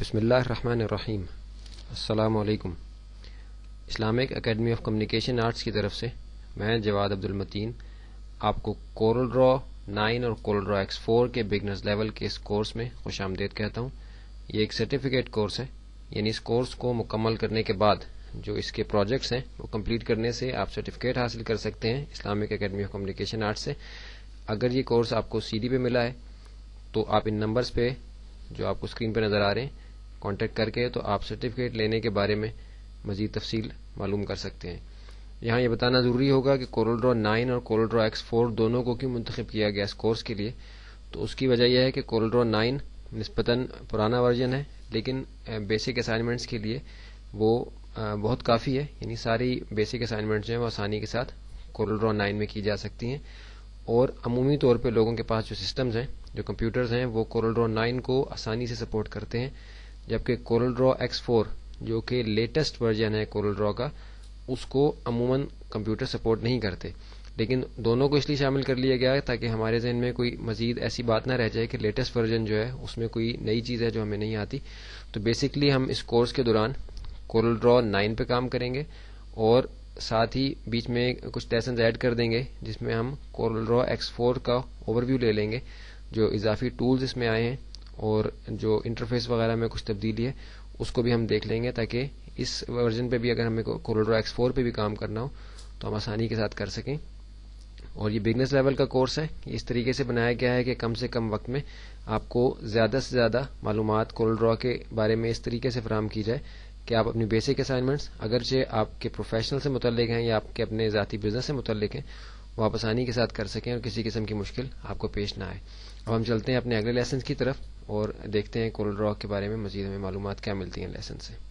बसमीम अलकुम Islamic academy of communication arts की तरफ से मैं जवाद अब्दुल मतीन आपको कोरल नाइन और कोरल एक्स फोर के बिगनर्स लेवल के इस कोर्स में खुश आमदेद कहता हूँ ये एक सर्टिफिकेट कोर्स है यानी इस कोर्स को मुकम्मल करने के बाद जो इसके प्रोजेक्ट्स हैं वो कम्प्लीट करने से आप सर्टिफिकेट हासिल कर सकते हैं Islamic academy of communication arts से अगर ये कोर्स आपको सी पे मिला है तो आप इन नंबर्स पे जो आपको स्क्रीन पे नज़र आ रहे हैं कॉन्टेक्ट करके तो आप सर्टिफिकेट लेने के बारे में मजीद तफसील मालूम कर सकते हैं यहाँ ये बताना ज़रूरी होगा कि कोरोड्रॉ नाइन और कोरोड्रॉ एक्स फोर दोनों को क्यों मुंतब किया गया इस कोर्स के लिए तो उसकी वजह यह है कि कोरोड्रॉ नाइन नस्बता पुराना वर्जन है लेकिन बेसिक असाइनमेंट्स के लिए वो बहुत काफ़ी है यानी सारी बेसिक असाइनमेंट्स जो हैं वो आसानी के साथ कोरोड्रॉ नाइन में की जा सकती हैं और अमूमी तौर पर लोगों के पास जो सिस्टम्स हैं जो कंप्यूटर्स हैं वो कोरोड्रॉ नाइन को आसानी से सपोर्ट करते हैं जबकि कोरल ड्रॉ एक्स फोर जो कि लेटेस्ट वर्जन है कोरल ड्रॉ का उसको अमूमन कंप्यूटर सपोर्ट नहीं करते लेकिन दोनों को इसलिए शामिल कर लिया गया है ताकि हमारे जहन में कोई मजीद ऐसी बात ना रह जाए कि लेटेस्ट वर्जन जो है उसमें कोई नई चीज़ है जो हमें नहीं आती तो बेसिकली हम इस कोर्स के दौरान कोरल ड्रॉ नाइन पे काम करेंगे और साथ ही बीच में कुछ लेसन ऐड कर देंगे जिसमें हम कोरल ड्रॉ एक्स फोर का ओवरव्यू ले लेंगे जो इजाफी टूल्स इसमें आए हैं और जो इंटरफेस वगैरह में कुछ तब्दीली है उसको भी हम देख लेंगे ताकि इस वर्जन पे भी अगर हमें कोरोड्रो एक्स फोर पर भी काम करना हो तो हम आसानी के साथ कर सकें और ये बिजनेस लेवल का कोर्स है इस तरीके से बनाया गया है कि कम से कम वक्त में आपको ज़्यादा से ज़्यादा मालूम कोलोड्रॉ के बारे में इस तरीके से फराम की जाए कि आप अपनी बेसिक असाइनमेंट्स अगरचे आपके प्रोफेशनल से मुतलिक हैं या आपके अपने ज़ाती बिजनेस से मुतलिक हैं वो आप आसानी के साथ कर सकें और किसी किस्म की मुश्किल आपको पेश ना आए अब हम चलते हैं अपने अगले लेसन की तरफ और देखते हैं कोल्ड रॉक के बारे में मजीद हमें मालूम क्या मिलती हैं लेसन से